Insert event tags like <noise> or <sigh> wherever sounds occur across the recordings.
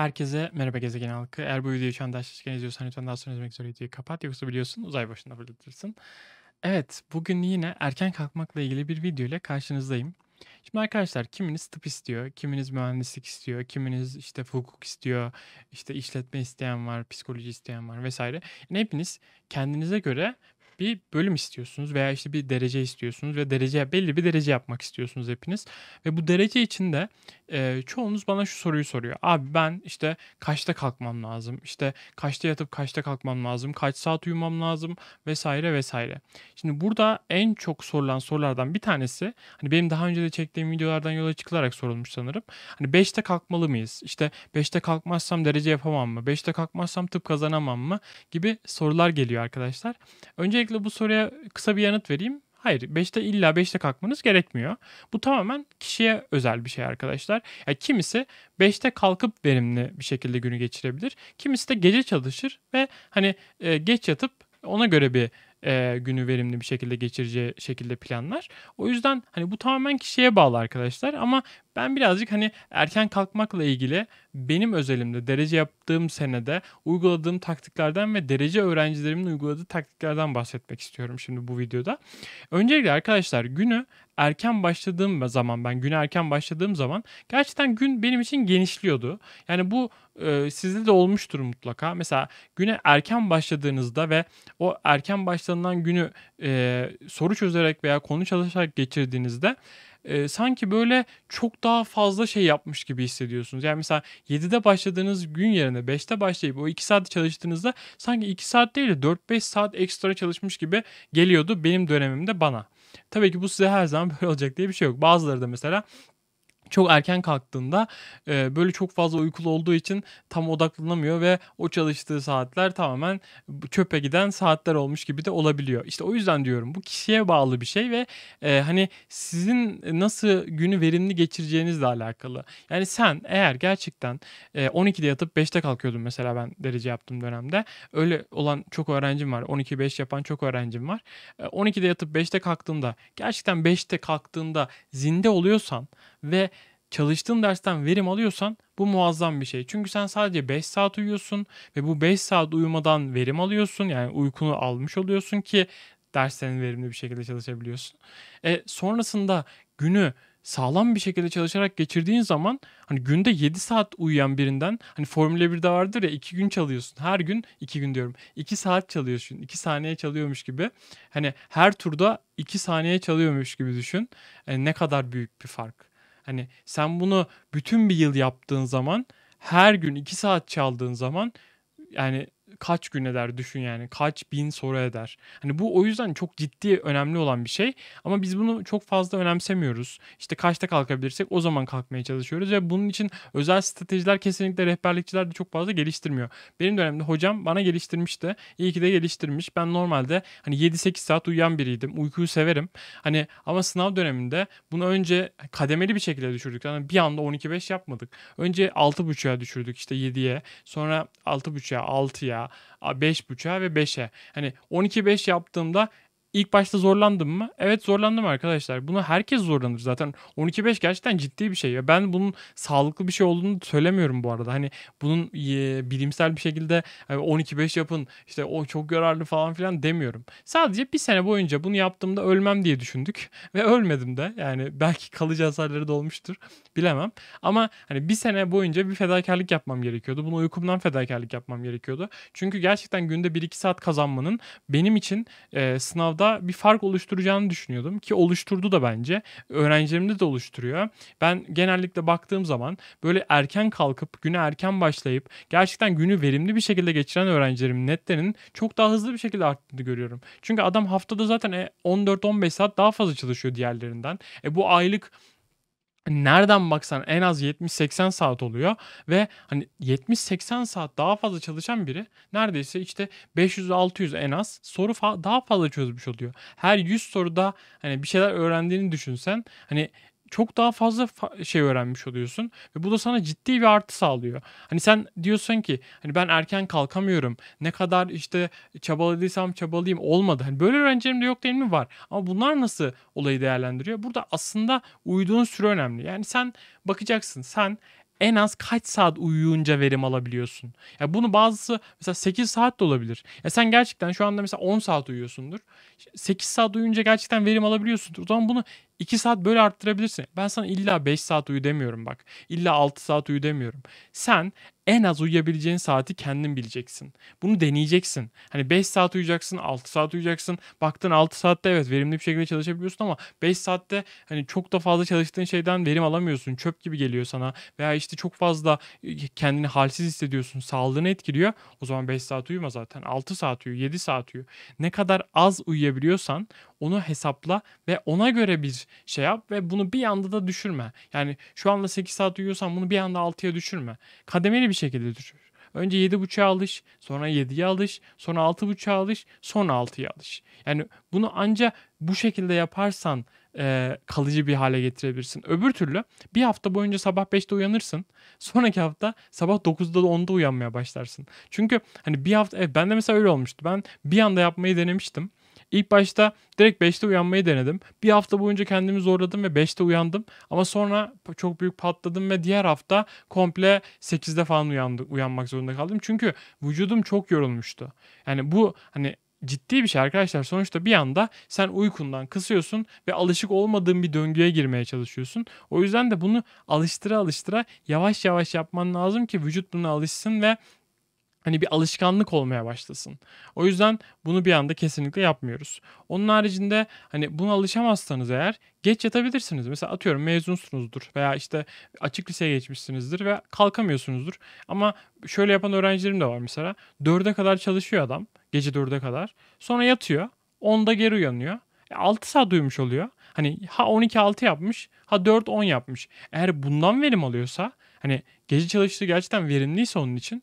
Herkese merhaba gezegen halkı. Eğer bu videoyu şu anda açmışken izliyorsan lütfen daha sonra izlemek üzere videoyu kapat. Yoksa biliyorsun uzay başında fırlatırsın. Evet bugün yine erken kalkmakla ilgili bir video ile karşınızdayım. Şimdi arkadaşlar kiminiz tıp istiyor, kiminiz mühendislik istiyor, kiminiz işte hukuk istiyor, işte işletme isteyen var, psikoloji isteyen var vesaire. Yani hepiniz kendinize göre bir bölüm istiyorsunuz veya işte bir derece istiyorsunuz ve derece belli bir derece yapmak istiyorsunuz hepiniz. Ve bu derece içinde e, çoğunuz bana şu soruyu soruyor. Abi ben işte kaçta kalkmam lazım? İşte kaçta yatıp kaçta kalkmam lazım? Kaç saat uyumam lazım? Vesaire vesaire. Şimdi burada en çok sorulan sorulardan bir tanesi hani benim daha önce de çektiğim videolardan yola çıkılarak sorulmuş sanırım. Hani 5'te kalkmalı mıyız? İşte 5'te kalkmazsam derece yapamam mı? 5'te kalkmazsam tıp kazanamam mı? Gibi sorular geliyor arkadaşlar. Öncelikle bu soruya kısa bir yanıt vereyim. Hayır 5'te illa 5'te kalkmanız gerekmiyor. Bu tamamen kişiye özel bir şey arkadaşlar. Yani kimisi 5'te kalkıp verimli bir şekilde günü geçirebilir. Kimisi de gece çalışır ve hani e, geç yatıp ona göre bir e, günü verimli bir şekilde geçireceği şekilde planlar. O yüzden hani bu tamamen kişiye bağlı arkadaşlar ama ben birazcık hani erken kalkmakla ilgili benim özelimde derece yaptığım senede uyguladığım taktiklerden ve derece öğrencilerimin uyguladığı taktiklerden bahsetmek istiyorum şimdi bu videoda. Öncelikle arkadaşlar günü erken başladığım zaman ben günü erken başladığım zaman gerçekten gün benim için genişliyordu. Yani bu e, sizde de olmuştur mutlaka. Mesela güne erken başladığınızda ve o erken başlanılan günü e, soru çözerek veya konu çalışarak geçirdiğinizde e, sanki böyle çok daha fazla şey yapmış gibi hissediyorsunuz. Yani mesela 7'de başladığınız gün yerine 5'te başlayıp o 2 saat çalıştığınızda sanki 2 saat değil de 4-5 saat ekstra çalışmış gibi geliyordu benim dönemimde bana. Tabii ki bu size her zaman <laughs> böyle olacak diye bir şey yok. Bazıları da mesela çok erken kalktığında e, böyle çok fazla uykulu olduğu için tam odaklanamıyor ve o çalıştığı saatler tamamen çöpe giden saatler olmuş gibi de olabiliyor. İşte o yüzden diyorum bu kişiye bağlı bir şey ve e, hani sizin nasıl günü verimli geçireceğinizle alakalı. Yani sen eğer gerçekten e, 12'de yatıp 5'te kalkıyordun mesela ben derece yaptığım dönemde. Öyle olan çok öğrencim var. 12-5 yapan çok öğrencim var. E, 12'de yatıp 5'te kalktığında gerçekten 5'te kalktığında zinde oluyorsan ve çalıştığın dersten verim alıyorsan bu muazzam bir şey. Çünkü sen sadece 5 saat uyuyorsun ve bu 5 saat uyumadan verim alıyorsun. Yani uykunu almış oluyorsun ki derslerini verimli bir şekilde çalışabiliyorsun. E, sonrasında günü sağlam bir şekilde çalışarak geçirdiğin zaman hani günde 7 saat uyuyan birinden hani Formula 1'de vardır ya 2 gün çalıyorsun. Her gün 2 gün diyorum. 2 saat çalıyorsun. 2 saniye çalıyormuş gibi. Hani her turda 2 saniye çalıyormuş gibi düşün. Yani e, ne kadar büyük bir fark. Hani sen bunu bütün bir yıl yaptığın zaman her gün iki saat çaldığın zaman yani kaç gün eder düşün yani. Kaç bin soru eder. Hani bu o yüzden çok ciddi önemli olan bir şey. Ama biz bunu çok fazla önemsemiyoruz. İşte kaçta kalkabilirsek o zaman kalkmaya çalışıyoruz. Ve bunun için özel stratejiler kesinlikle rehberlikçiler de çok fazla geliştirmiyor. Benim dönemde hocam bana geliştirmişti. İyi ki de geliştirmiş. Ben normalde hani 7-8 saat uyuyan biriydim. Uykuyu severim. Hani ama sınav döneminde bunu önce kademeli bir şekilde düşürdük. Yani bir anda 12-5 yapmadık. Önce 6.30'a düşürdük işte 7'ye. Sonra 6.30'a 6'ya veya 5.5'a ve 5'e. Hani 12,5 yaptığımda İlk başta zorlandım mı? Evet zorlandım arkadaşlar. Bunu herkes zorlanır zaten. 12.5 gerçekten ciddi bir şey. ben bunun sağlıklı bir şey olduğunu söylemiyorum bu arada. Hani bunun bilimsel bir şekilde 12.5 yapın işte o çok yararlı falan filan demiyorum. Sadece bir sene boyunca bunu yaptığımda ölmem diye düşündük. <laughs> Ve ölmedim de. Yani belki kalıcı hasarları da olmuştur. Bilemem. Ama hani bir sene boyunca bir fedakarlık yapmam gerekiyordu. Bunu uykumdan fedakarlık yapmam gerekiyordu. Çünkü gerçekten günde 1-2 saat kazanmanın benim için e, sınavda orada bir fark oluşturacağını düşünüyordum ki oluşturdu da bence. Öğrencilerimde de oluşturuyor. Ben genellikle baktığım zaman böyle erken kalkıp güne erken başlayıp gerçekten günü verimli bir şekilde geçiren öğrencilerimin netlerinin çok daha hızlı bir şekilde arttığını görüyorum. Çünkü adam haftada zaten 14-15 e, saat daha fazla çalışıyor diğerlerinden. E bu aylık nereden baksan en az 70-80 saat oluyor ve hani 70-80 saat daha fazla çalışan biri neredeyse işte 500-600 en az soru fa- daha fazla çözmüş oluyor. Her 100 soruda hani bir şeyler öğrendiğini düşünsen hani çok daha fazla fa- şey öğrenmiş oluyorsun ve bu da sana ciddi bir artı sağlıyor. Hani sen diyorsun ki hani ben erken kalkamıyorum. Ne kadar işte çabaladıysam çabalayayım olmadı. Hani böyle öğrencilerim de yok değil mi var. Ama bunlar nasıl olayı değerlendiriyor? Burada aslında uyuduğun süre önemli. Yani sen bakacaksın. Sen en az kaç saat uyuyunca verim alabiliyorsun? Ya bunu bazısı mesela 8 saat de olabilir. Ya sen gerçekten şu anda mesela 10 saat uyuyorsundur. 8 saat uyuyunca gerçekten verim alabiliyorsundur. O zaman bunu 2 saat böyle arttırabilirsin. Ben sana illa 5 saat uyu demiyorum bak. İlla 6 saat uyu demiyorum. Sen en az uyuyabileceğin saati kendin bileceksin. Bunu deneyeceksin. Hani 5 saat uyuyacaksın, 6 saat uyuyacaksın. Baktın 6 saatte evet verimli bir şekilde çalışabiliyorsun ama 5 saatte hani çok da fazla çalıştığın şeyden verim alamıyorsun. Çöp gibi geliyor sana veya işte çok fazla e, kendini halsiz hissediyorsun. Sağlığını etkiliyor. O zaman 5 saat uyuma zaten. 6 saat uyu, 7 saat uyu. Ne kadar az uyuyabiliyorsan onu hesapla ve ona göre bir şey yap ve bunu bir anda da düşürme. Yani şu anda 8 saat uyuyorsan bunu bir anda 6'ya düşürme. Kademeli bir şekilde düşür. Önce 7.5'a alış, sonra 7'ye alış, sonra 6.5'a alış, sonra 6'ya alış. Yani bunu anca bu şekilde yaparsan e, kalıcı bir hale getirebilirsin. Öbür türlü bir hafta boyunca sabah 5'te uyanırsın. Sonraki hafta sabah 9'da 10'da uyanmaya başlarsın. Çünkü hani bir hafta evet, ben de mesela öyle olmuştu. Ben bir anda yapmayı denemiştim. İlk başta direkt 5'te uyanmayı denedim. Bir hafta boyunca kendimi zorladım ve 5'te uyandım. Ama sonra çok büyük patladım ve diğer hafta komple 8'de falan uyandı, uyanmak zorunda kaldım. Çünkü vücudum çok yorulmuştu. Yani bu hani ciddi bir şey arkadaşlar. Sonuçta bir anda sen uykundan kısıyorsun ve alışık olmadığın bir döngüye girmeye çalışıyorsun. O yüzden de bunu alıştıra alıştıra yavaş yavaş yapman lazım ki vücut buna alışsın ve hani bir alışkanlık olmaya başlasın. O yüzden bunu bir anda kesinlikle yapmıyoruz. Onun haricinde hani buna alışamazsanız eğer geç yatabilirsiniz. Mesela atıyorum mezunsunuzdur veya işte açık liseye geçmişsinizdir ve kalkamıyorsunuzdur. Ama şöyle yapan öğrencilerim de var mesela. Dörde kadar çalışıyor adam. Gece dörde kadar. Sonra yatıyor. Onda geri uyanıyor. E, 6 saat uyumuş oluyor. Hani ha 12-6 yapmış ha 4-10 yapmış. Eğer bundan verim alıyorsa hani gece çalıştığı gerçekten verimliyse onun için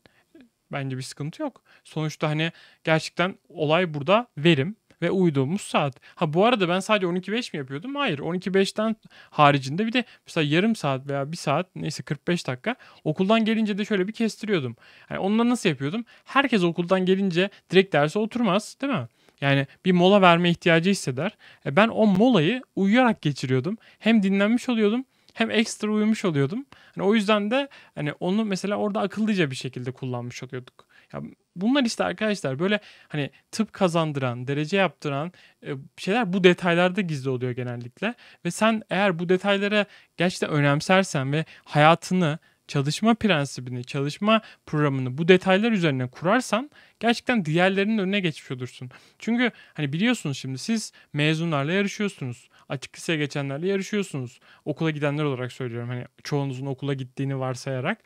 Bence bir sıkıntı yok. Sonuçta hani gerçekten olay burada verim ve uyuduğumuz saat. Ha bu arada ben sadece 12.5 mi yapıyordum? Hayır. 12.5'ten haricinde bir de mesela yarım saat veya bir saat neyse 45 dakika okuldan gelince de şöyle bir kestiriyordum. Yani onları nasıl yapıyordum? Herkes okuldan gelince direkt derse oturmaz değil mi? Yani bir mola verme ihtiyacı hisseder. E ben o molayı uyuyarak geçiriyordum. Hem dinlenmiş oluyordum hem ekstra uyumuş oluyordum. Hani o yüzden de hani onu mesela orada akıllıca bir şekilde kullanmış oluyorduk. Ya bunlar işte arkadaşlar böyle hani tıp kazandıran, derece yaptıran e, şeyler bu detaylarda gizli oluyor genellikle. Ve sen eğer bu detaylara gerçekten önemsersen ve hayatını çalışma prensibini, çalışma programını bu detaylar üzerine kurarsan gerçekten diğerlerinin önüne geçmiş olursun. Çünkü hani biliyorsunuz şimdi siz mezunlarla yarışıyorsunuz. Açık liseye geçenlerle yarışıyorsunuz. Okula gidenler olarak söylüyorum. Hani çoğunuzun okula gittiğini varsayarak.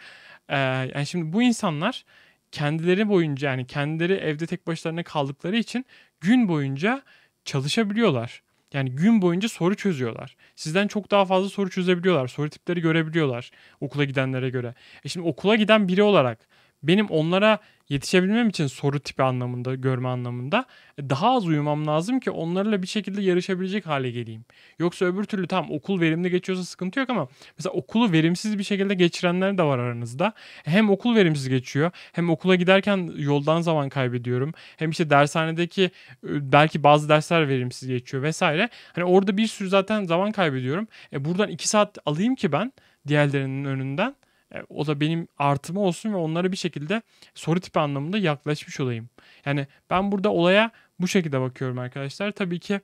Ee, yani şimdi bu insanlar kendileri boyunca yani kendileri evde tek başlarına kaldıkları için gün boyunca çalışabiliyorlar. Yani gün boyunca soru çözüyorlar. Sizden çok daha fazla soru çözebiliyorlar. Soru tipleri görebiliyorlar okula gidenlere göre. E şimdi okula giden biri olarak benim onlara yetişebilmem için soru tipi anlamında, görme anlamında e, daha az uyumam lazım ki onlarla bir şekilde yarışabilecek hale geleyim. Yoksa öbür türlü tam okul verimli geçiyorsa sıkıntı yok ama mesela okulu verimsiz bir şekilde geçirenler de var aranızda. Hem okul verimsiz geçiyor hem okula giderken yoldan zaman kaybediyorum. Hem işte dershanedeki e, belki bazı dersler verimsiz geçiyor vesaire. Hani orada bir sürü zaten zaman kaybediyorum. E buradan iki saat alayım ki ben diğerlerinin önünden e, o da benim artıma olsun ve onlara bir şekilde soru tipi anlamında yaklaşmış olayım. Yani ben burada olaya bu şekilde bakıyorum arkadaşlar. Tabii ki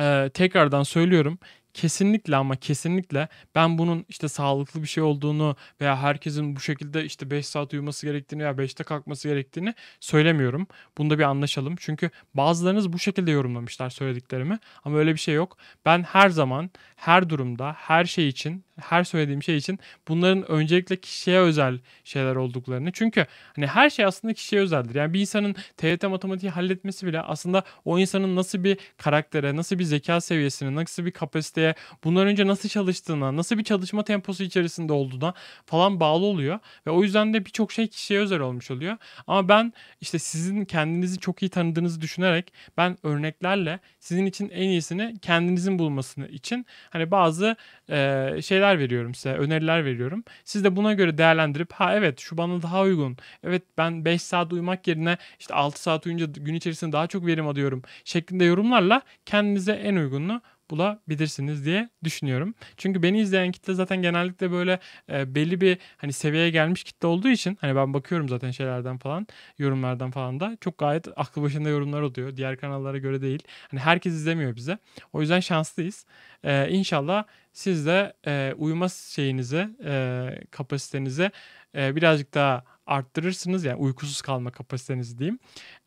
e, tekrardan söylüyorum kesinlikle ama kesinlikle ben bunun işte sağlıklı bir şey olduğunu veya herkesin bu şekilde işte 5 saat uyuması gerektiğini veya 5'te kalkması gerektiğini söylemiyorum. Bunda bir anlaşalım. Çünkü bazılarınız bu şekilde yorumlamışlar söylediklerimi ama öyle bir şey yok. Ben her zaman, her durumda, her şey için, her söylediğim şey için bunların öncelikle kişiye özel şeyler olduklarını. Çünkü hani her şey aslında kişiye özeldir. Yani bir insanın TYT matematiği halletmesi bile aslında o insanın nasıl bir karaktere, nasıl bir zeka seviyesine, nasıl bir kapasiteye işte bunlar önce nasıl çalıştığına, nasıl bir çalışma temposu içerisinde olduğuna falan bağlı oluyor. Ve o yüzden de birçok şey kişiye özel olmuş oluyor. Ama ben işte sizin kendinizi çok iyi tanıdığınızı düşünerek ben örneklerle sizin için en iyisini kendinizin bulmasını için hani bazı e, şeyler veriyorum size, öneriler veriyorum. Siz de buna göre değerlendirip ha evet şu bana daha uygun. Evet ben 5 saat uyumak yerine işte 6 saat uyunca gün içerisinde daha çok verim alıyorum şeklinde yorumlarla kendinize en uygununu bulabilirsiniz diye düşünüyorum. Çünkü beni izleyen kitle zaten genellikle böyle e, belli bir hani seviyeye gelmiş kitle olduğu için hani ben bakıyorum zaten şeylerden falan yorumlardan falan da çok gayet aklı başında yorumlar oluyor. Diğer kanallara göre değil. Hani herkes izlemiyor bize. O yüzden şanslıyız. E, inşallah siz de e, uyuma şeyinize, e, kapasitenize e, birazcık daha arttırırsınız. Yani uykusuz kalma kapasitenizi diyeyim.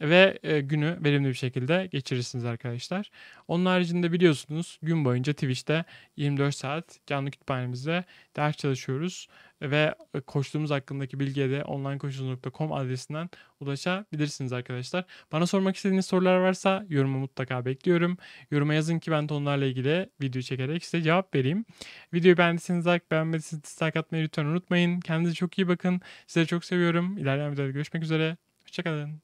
Ve e, günü verimli bir şekilde geçirirsiniz arkadaşlar. Onun haricinde biliyorsunuz gün boyunca Twitch'te 24 saat canlı kütüphanemizde ders çalışıyoruz ve e, koştuğumuz hakkındaki bilgiye de onlinekoşucu.com adresinden ulaşabilirsiniz arkadaşlar. Bana sormak istediğiniz sorular varsa yorumu mutlaka bekliyorum. Yoruma yazın ki ben de onlarla ilgili video çekerek size cevap vereyim. Videoyu beğendiyseniz like, beğenmediyseniz dislike atmayı lütfen unutmayın. Kendinize çok iyi bakın. Size çok seviyorum. İlerleyen videoda görüşmek üzere. Hoşçakalın.